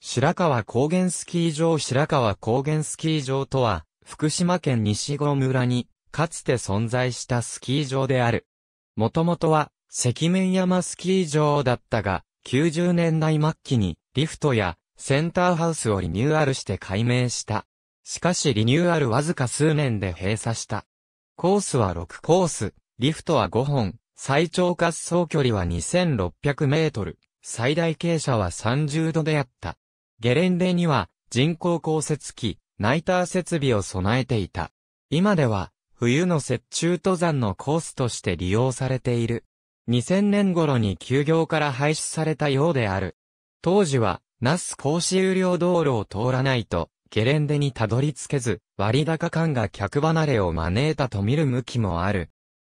白川高原スキー場白川高原スキー場とは、福島県西郷村に、かつて存在したスキー場である。もともとは、赤面山スキー場だったが、90年代末期に、リフトや、センターハウスをリニューアルして改名した。しかしリニューアルわずか数年で閉鎖した。コースは6コース、リフトは5本、最長滑走距離は2600メートル、最大傾斜は30度であった。ゲレンデには人工降雪機、ナイター設備を備えていた。今では、冬の雪中登山のコースとして利用されている。2000年頃に休業から廃止されたようである。当時は、那須甲子有料道路を通らないと、ゲレンデにたどり着けず、割高感が客離れを招いたと見る向きもある。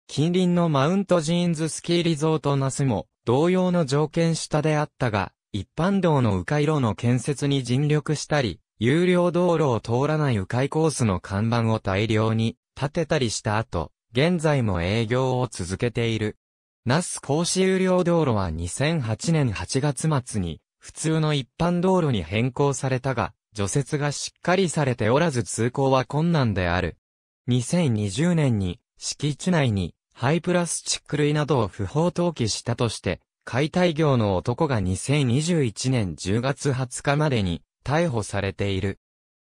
近隣のマウントジーンズスキーリゾート那須も、同様の条件下であったが、一般道の迂回路の建設に尽力したり、有料道路を通らない迂回コースの看板を大量に立てたりした後、現在も営業を続けている。那須甲子有料道路は2008年8月末に普通の一般道路に変更されたが、除雪がしっかりされておらず通行は困難である。2020年に敷地内にハイプラスチック類などを不法投棄したとして解体業の男が2021年10月20日までに逮捕されている。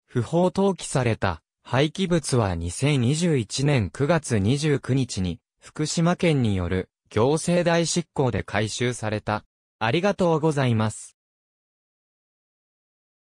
不法投棄された廃棄物は2021年9月29日に福島県による行政代執行で回収された。ありがとうございます。